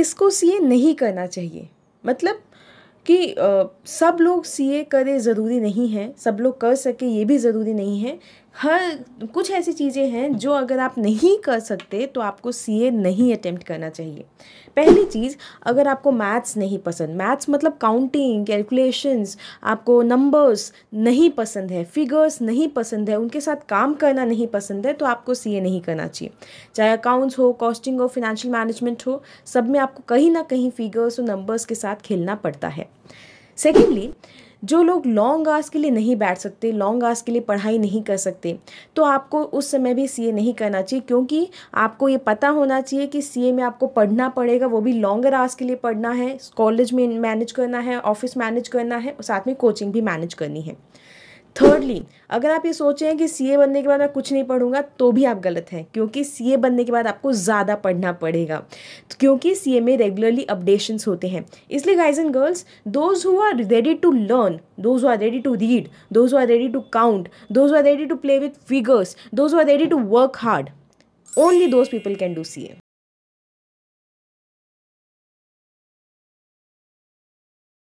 किसको सीए नहीं करना चाहिए मतलब कि सब लोग सीए करें ज़रूरी नहीं है सब लोग कर सके ये भी ज़रूरी नहीं है हर कुछ ऐसी चीज़ें हैं जो अगर आप नहीं कर सकते तो आपको सी ए नहीं अटैम्प्ट करना चाहिए पहली चीज़ अगर आपको मैथ्स नहीं पसंद मैथ्स मतलब काउंटिंग कैलकुलेशंस आपको नंबर्स नहीं पसंद है फिगर्स नहीं पसंद है उनके साथ काम करना नहीं पसंद है तो आपको सी ए नहीं करना चाहिए चाहे अकाउंट्स हो कॉस्टिंग हो फिनेंशियल मैनेजमेंट हो सब में आपको कहीं ना कहीं फिगर्स और नंबर्स के साथ खेलना पड़ता है सेकेंडली जो लोग लॉन्ग आर्स के लिए नहीं बैठ सकते लॉन्ग आर्स के लिए पढ़ाई नहीं कर सकते तो आपको उस समय भी सी नहीं करना चाहिए क्योंकि आपको ये पता होना चाहिए कि सी में आपको पढ़ना पड़ेगा वो भी लॉन्गर आर्स के लिए पढ़ना है कॉलेज में मैनेज करना है ऑफिस मैनेज करना है और साथ में कोचिंग भी मैनेज करनी है थर्डली अगर आप ये सोचें हैं कि ए बनने के बाद मैं कुछ नहीं पढ़ूंगा तो भी आप गलत हैं क्योंकि सी ए बनने के बाद आपको ज़्यादा पढ़ना पड़ेगा तो क्योंकि ए में रेगुलरली अपडेशंस होते हैं इसलिए guys and girls those who are ready to learn those are ready to read those are ready to count those are ready to play with figures those are ready to work hard only those people can do C A